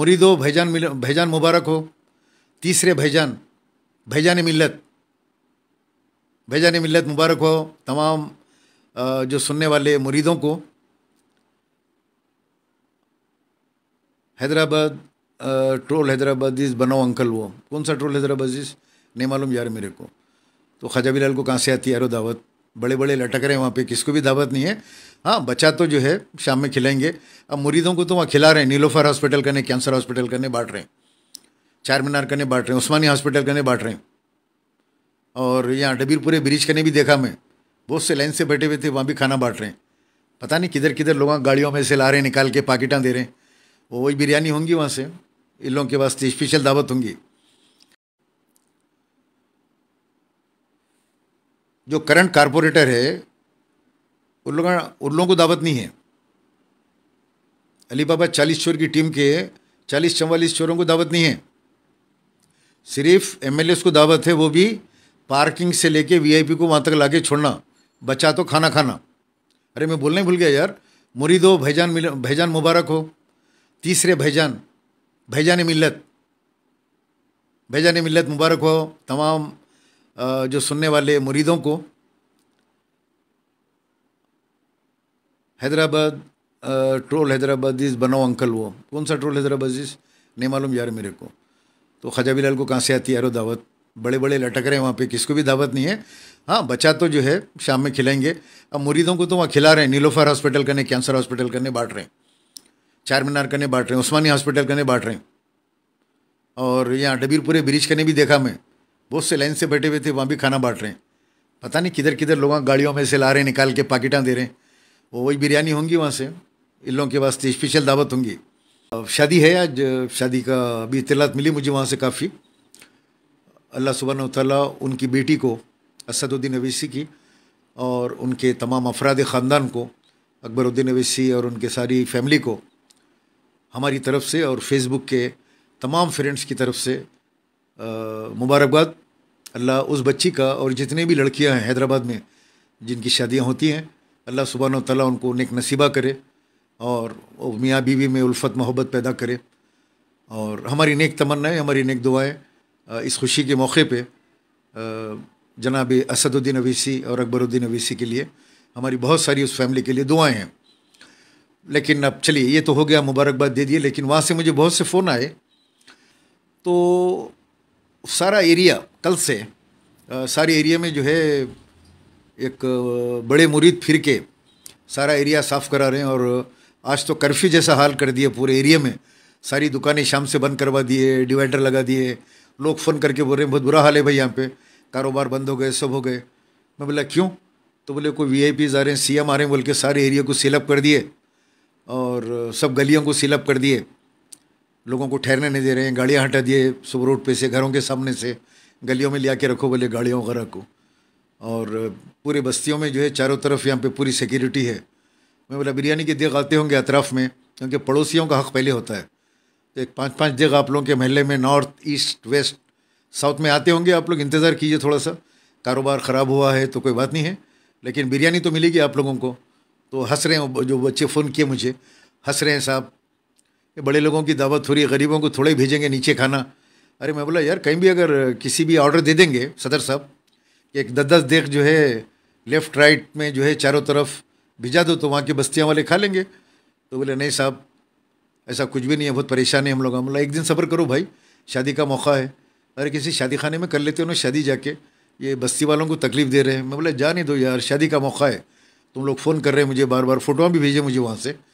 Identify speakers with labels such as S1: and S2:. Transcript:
S1: मुरीदो भैजान मिल भैजान मुबारक हो तीसरे भैजान भैजान मिल्लत भैजान मिल्लत मुबारक हो तमाम जो सुनने वाले मुरीदों को हैदराबाद ट्रोल हैदराबाद इज बनाओ अंकल वो कौन सा ट्रोल हैदराबाद इज नहीं मालूम यार मेरे को तो ख्वाजा बिलाल को कहाँ से आती है यारो दावत बड़े बड़े लटक रहे हैं वहाँ पे किसको भी दावत नहीं है हाँ बच्चा तो जो है शाम में खिलाएंगे अब मुरीदों को तो वहाँ खिला रहे हैं नीलोफर हॉस्पिटल करने कैंसर हॉस्पिटल करने बांट रहे हैं चार मीनार करने बांट रहे हैं उस्मानी हॉस्पिटल करने बांट रहे हैं और यहाँ डबीरपुरे ब्रिज करने भी देखा मैं बहुत से लाइन से बैठे हुए थे वहाँ भी खाना बांट रहे हैं पता नहीं किधर किधर लोग गाड़ियों में से ला रहे हैं निकाल के पाकिटा दे रहे हैं वो वही बिरयानी होंगी वहाँ से इन लोगों के वास्ते स्पेशल दावत होंगी जो करंट कारपोरेटर है उन लोगों उन लोगों को दावत नहीं है अली बाबा चालीस चोर की टीम के चालीस चवालीस चोरों को दावत नहीं है सिर्फ एम को दावत है वो भी पार्किंग से लेके वीआईपी को वहाँ तक लाके छोड़ना बचा तो खाना खाना अरे मैं बोलना ही भूल गया यार मुरीदो भैजान मिल भैजान मुबारक हो तीसरे भैजान भैजान मिलत भैजान मिलत मुबारक हो तमाम जो सुनने वाले मुरीदों को हैदराबाद ट्रोल हैदराबाद इज़ बनाओ अंकल वो कौन सा ट्रोल हैदराबाद इज़ नहीं मालूम यार मेरे को तो ख्वाजा बिलाल को कहाँ से आती यारो दावत बड़े बड़े लटक रहे हैं वहाँ पे किसको भी दावत नहीं है हाँ बचा तो जो है शाम में खिलाएंगे अब मुरीदों को तो वहाँ खिला रहे हैं नीलोफर हॉस्पिटल करने कैंसर हॉस्पिटल करने बांट रहे हैं चार मीनार करने बांट रहे हैं उस्मानी हॉस्पिटल करने बांट रहे हैं और यहाँ डबीरपुरे ब्रिज करने भी देखा मैं बहुत से लाइन से बैठे हुए थे वहाँ भी खाना बांट रहे हैं पता नहीं किधर किधर लोग गाड़ियों में से ला रहे हैं निकाल के पाकिटा दे रहे हैं वो वही बिरयानी होंगी वहाँ से इन लोगों के वास्ते तो स्पेशल दावत होंगी शादी है आज शादी का अभी इतलात मिली मुझे वहाँ से काफ़ी अल्लाह सुबहान तला उनकी बेटी को असदुद्दीन अवैसी की और उनके तमाम अफराद ख़ानदान को अकबरुद्दीन अवैसी और उनके सारी फैमिली को हमारी तरफ से और फेसबुक के तमाम फ्रेंड्स की तरफ से मुबारकबाद अल्लाह उस बच्ची का और जितने भी लड़कियां हैं हैदराबाद में जिनकी शादियां होती हैं अल्लाह सुबहान तला उनको नेक नसीबा करे और मियाँ बीवी में उल्फत मोहब्बत पैदा करे और हमारी नेक तमन्नाएँ हमारी नेक दुआएँ इस खुशी के मौके पर जनाब असदुद्दीन अवीसी और अकबरुद्दीन अवीसी के लिए हमारी बहुत सारी उस फैमिली के लिए दुआएँ हैं लेकिन अब चलिए ये तो हो गया मुबारकबाद दे दिए लेकिन वहाँ से मुझे बहुत से फ़ोन आए तो सारा एरिया कल से सारे एरिया में जो है एक बड़े मुरीद फिर के सारा एरिया साफ़ करा रहे हैं और आज तो कर्फ्यू जैसा हाल कर दिए पूरे एरिया में सारी दुकानें शाम से बंद करवा दिए डिवाइडर लगा दिए लोग फ़ोन करके बोल रहे हैं बहुत बुरा हाल है भाई यहाँ पे कारोबार बंद हो गए सब हो गए मैं बोला क्यों तो बोले कोई वी आई पीज आ रहे हैं सी एम आ रहे हैं बोल के सारे एरिया को सीलअप कर दिए और सब गलियों को सीलअप कर दिए लोगों को ठहरने नहीं दे रहे हैं गाड़ियाँ हटा दिए सुबह रोड पे से घरों के सामने से गलियों में लिया के रखो बोले गाड़ियों वगैरह को और पूरे बस्तियों में जो है चारों तरफ यहाँ पे पूरी सिक्योरिटी है मैं बोला बिरयानी के देख आते होंगे अतराफ़ में क्योंकि पड़ोसियों का हक़ पहले होता है तो एक पाँच पाँच देख आप लोगों के महल्ले में नॉर्थ ईस्ट वेस्ट साउथ में आते होंगे आप लोग इंतज़ार कीजिए थोड़ा सा कारोबार ख़राब हुआ है तो कोई बात नहीं है लेकिन बिरयानी तो मिलेगी आप लोगों को तो हंस रहे हैं जो बच्चे फ़ोन किए मुझे हंस रहे हैं साहब कि बड़े लोगों की दावत हो रही है गरीबों को थोड़े भेजेंगे नीचे खाना अरे मैं बोला यार कहीं भी अगर किसी भी ऑर्डर दे देंगे सदर साहब कि एक दस दस देख जो है लेफ़्ट राइट में जो है चारों तरफ भिजा दो तो वहाँ की बस्तियाँ वाले खा लेंगे तो बोले नहीं साहब ऐसा कुछ भी नहीं है बहुत परेशान है हम लोग हम बोला एक दिन सफ़र करो भाई शादी का मौका है अरे किसी शादी खाने में कर लेते हो ना शादी जाके ये बस्ती वालों को तकलीफ़ दे रहे हैं मैं बोला जा नहीं दो यार शादी का मौका है तुम लोग फ़ोन कर रहे हैं मुझे बार बार फ़ोटो भी भेजे मुझे वहाँ से